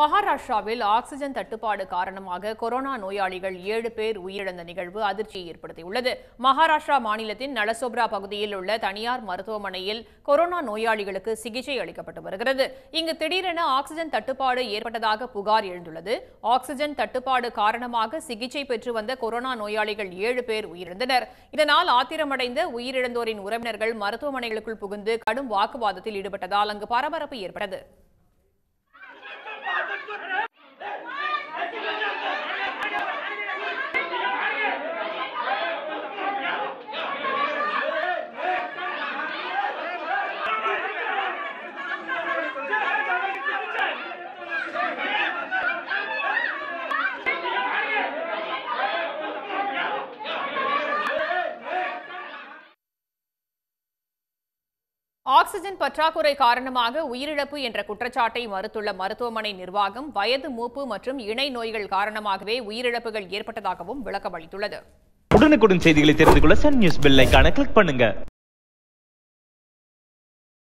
மகாராஷ்டிராவில் ஆக்சிஜன் தட்டுப்பாடு காரணமாக கொரோனா நோயாளிகள் ஏழு பேர் உயிரிழந்த நிகழ்வு அதிர்ச்சியை ஏற்படுத்தியுள்ளது மகாராஷ்டிரா மாநிலத்தின் நலசோப்ரா பகுதியில் உள்ள தனியார் மருத்துவமனையில் கொரோனா நோயாளிகளுக்கு சிகிச்சை அளிக்கப்பட்டு வருகிறது இங்கு திடீரென ஆக்சிஜன் தட்டுப்பாடு ஏற்பட்டதாக புகார் எழுந்துள்ளது ஆக்சிஜன் தட்டுப்பாடு காரணமாக சிகிச்சை பெற்று வந்த கொரோனா நோயாளிகள் ஏழு பேர் உயிரிழந்தனர் இதனால் ஆத்திரமடைந்த உயிரிழந்தோரின் உறவினர்கள் மருத்துவமனைகளுக்குள் புகுந்து கடும் வாக்குவாதத்தில் ஈடுபட்டதால் அங்கு பரபரப்பு ஏற்பட்டது ஆக்சிஜன் பற்றாக்குறை காரணமாக உயிரிழப்பு என்ற குற்றச்சாட்டை மறுத்துள்ள மருத்துவமனை நிர்வாகம் வயது மூப்பு மற்றும் இணை நோய்கள் காரணமாகவே உயிரிழப்புகள் ஏற்பட்டதாகவும் விளக்கம் அளித்துள்ளது உடனுக்குடன் செய்திகளை தெரிந்து கொள்ள சன் நியூஸ் பில்லை கிளிக் பண்ணுங்க